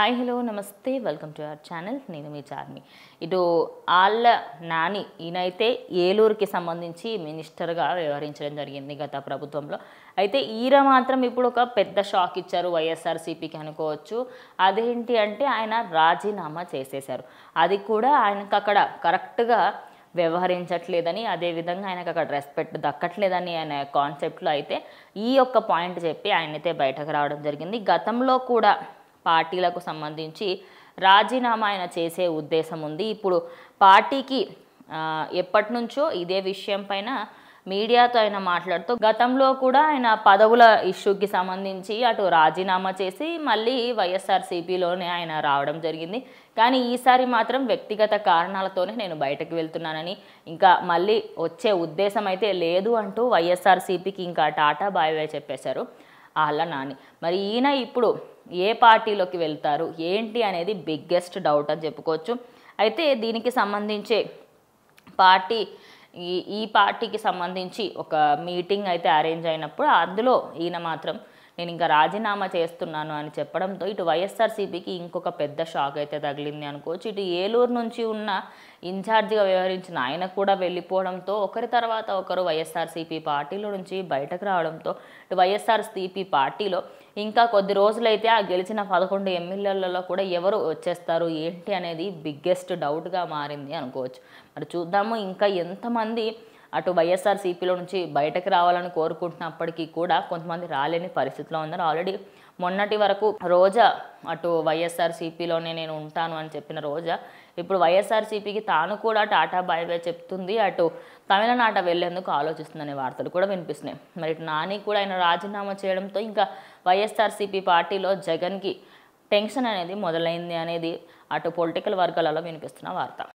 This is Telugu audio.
హాయ్ హలో నమస్తే వెల్కమ్ టు అవర్ ఛానల్ నేను మీ చార్మి ఇటు ఆళ్ళ నాని ఈయనైతే ఏలూరుకి సంబంధించి మినిస్టర్గా వ్యవహరించడం జరిగింది గత ప్రభుత్వంలో అయితే ఈర మాత్రం ఇప్పుడు ఒక పెద్ద షాక్ ఇచ్చారు వైఎస్ఆర్సీపీకి అనుకోవచ్చు అదేంటి అంటే ఆయన రాజీనామా చేసేశారు అది కూడా ఆయనకు అక్కడ కరెక్ట్గా వ్యవహరించట్లేదని అదేవిధంగా ఆయనకు అక్కడ రెస్పెక్ట్ దక్కట్లేదని ఆయన కాన్సెప్ట్లో అయితే ఈ యొక్క పాయింట్ చెప్పి ఆయనైతే బయటకు రావడం జరిగింది గతంలో కూడా పార్టీలకు సంబంధించి రాజీనామా ఆయన చేసే ఉద్దేశం ఉంది ఇప్పుడు పార్టీకి ఎప్పటి నుంచో ఇదే విషయం పైన మీడియాతో ఆయన మాట్లాడుతూ గతంలో కూడా ఆయన పదవుల ఇష్యూకి సంబంధించి అటు రాజీనామా చేసి మళ్ళీ వైఎస్ఆర్సీపీలోనే ఆయన రావడం జరిగింది కానీ ఈసారి మాత్రం వ్యక్తిగత కారణాలతోనే నేను బయటకు వెళ్తున్నానని ఇంకా మళ్ళీ వచ్చే ఉద్దేశం అయితే లేదు అంటూ వైఎస్ఆర్సీపీకి ఇంకా టాటా బాయ్ బాయ్ చెప్పేశారు ఆళ్ళ నాని మరి ఈయన ఇప్పుడు ఏ పార్టీలోకి వెళ్తారు ఏంటి అనేది బిగ్గెస్ట్ డౌట్ అని చెప్పుకోవచ్చు అయితే దీనికి సంబంధించే పార్టీ ఈ ఈ పార్టీకి సంబంధించి ఒక మీటింగ్ అయితే అరేంజ్ అయినప్పుడు అందులో ఈయన మాత్రం నేను ఇంకా రాజీనామా చేస్తున్నాను అని చెప్పడంతో ఇటు వైఎస్ఆర్సీపీకి ఇంకొక పెద్ద షాక్ అయితే తగిలింది అనుకోవచ్చు ఇటు ఏలూరు నుంచి ఉన్న ఇన్ఛార్జిగా వ్యవహరించిన ఆయన కూడా వెళ్ళిపోవడంతో ఒకరి తర్వాత ఒకరు వైఎస్ఆర్సీపీ పార్టీలో నుంచి బయటకు రావడంతో ఇటు వైఎస్ఆర్సీపీ పార్టీలో ఇంకా కొద్ది రోజులైతే ఆ గెలిచిన పదకొండు ఎమ్మెల్యేలలో కూడా ఎవరు వచ్చేస్తారు ఏంటి అనేది బిగ్గెస్ట్ డౌట్గా మారింది అనుకోవచ్చు మరి చూద్దాము ఇంకా ఎంతమంది అటు వైఎస్ఆర్సీపీలో నుంచి బయటకు రావాలని కోరుకుంటున్నప్పటికీ కూడా కొంతమంది రాలేని పరిస్థితిలో ఉన్నారు ఆల్రెడీ మొన్నటి వరకు రోజా అటు వైఎస్ఆర్సీపీలోనే నేను ఉంటాను అని చెప్పిన రోజా ఇప్పుడు వైఎస్ఆర్సీపీకి తాను కూడా టాటా బాయ్ బాయ్ చెప్తుంది అటు తమిళనాట వెళ్లేందుకు ఆలోచిస్తుందనే వార్తలు కూడా వినిపిస్తున్నాయి మరి ఇటు నాని కూడా ఆయన రాజీనామా చేయడంతో ఇంకా వైఎస్ఆర్సీపీ పార్టీలో జగన్కి టెన్షన్ అనేది మొదలైంది అనేది అటు పొలిటికల్ వర్గాలలో వినిపిస్తున్న వార్త